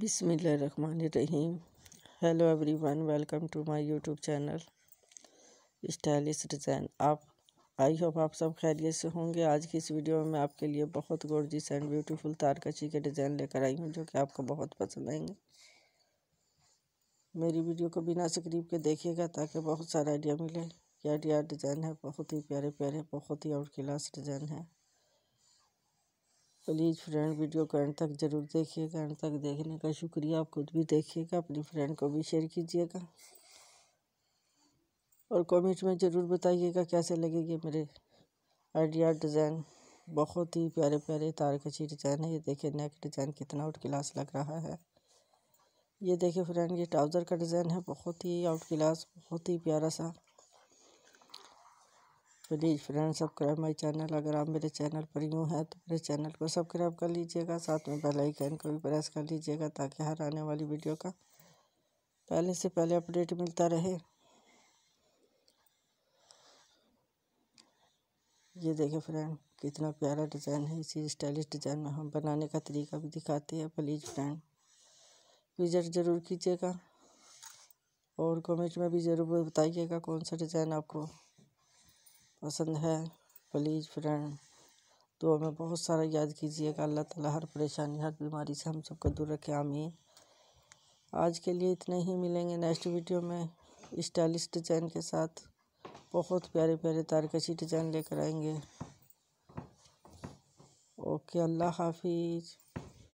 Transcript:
बिसमीम hello everyone welcome to my YouTube channel stylish design आप I hope आप सब खैरियत से होंगे आज की इस वीडियो में मैं आपके लिए बहुत गोर्जिस एंड ब्यूटीफुल तारकशी के डिज़ाइन लेकर आई हूँ जो कि आपको बहुत पसंद आएंगे मेरी वीडियो को बिना स्क्रीप के देखिएगा ताकि बहुत सारा आइडिया मिले क्या आइडिया डिज़ाइन है बहुत ही प्यारे प्यारे बहुत ही आउट क्लास डिज़ाइन है प्लीज़ फ्रेंड वीडियो को एंड तक जरूर देखिएगा एंड तक देखने का शुक्रिया आप खुद भी देखिएगा अपनी फ्रेंड को भी शेयर कीजिएगा और कमेंट में ज़रूर बताइएगा कैसे लगेगी मेरे आइडिया डिज़ाइन बहुत ही प्यारे प्यारे तारकशी डिज़ाइन है ये देखिए नेक डिज़ाइन कितना आउट क्लास लग रहा है ये देखिए फ्रेंड ये ट्राउज़र का डिज़ाइन है बहुत ही आउट क्लास बहुत ही प्यारा सा please friend subscribe my channel अगर आप मेरे चैनल पर यूँ हैं तो मेरे चैनल को सब्सक्राइब कर लीजिएगा साथ में बेल आइकन को भी प्रेस कर लीजिएगा ताकि हर आने वाली वीडियो का पहले से पहले अपडेट मिलता रहे ये देखें फ्रेंड कितना प्यारा डिज़ाइन है इसी स्टाइलिश डिज़ाइन में हम बनाने का तरीका भी दिखाते हैं प्लीज़ फ्रेंड विजिट ज़रूर कीजिएगा और कमेंट में भी ज़रूर बताइएगा कौन सा डिज़ाइन आपको पसंद है प्लीज़ फ्रेंड तो हमें बहुत सारा याद कीजिएगा अल्लाह ताला हर परेशानी हर बीमारी से हम सबको दूर रखे आमीन आज के लिए इतने ही मिलेंगे नेक्स्ट वीडियो में स्टाइलिश डिज़ाइन के साथ बहुत प्यारे प्यारे तारकशी डिज़ाइन लेकर आएंगे ओके अल्लाह हाफिज़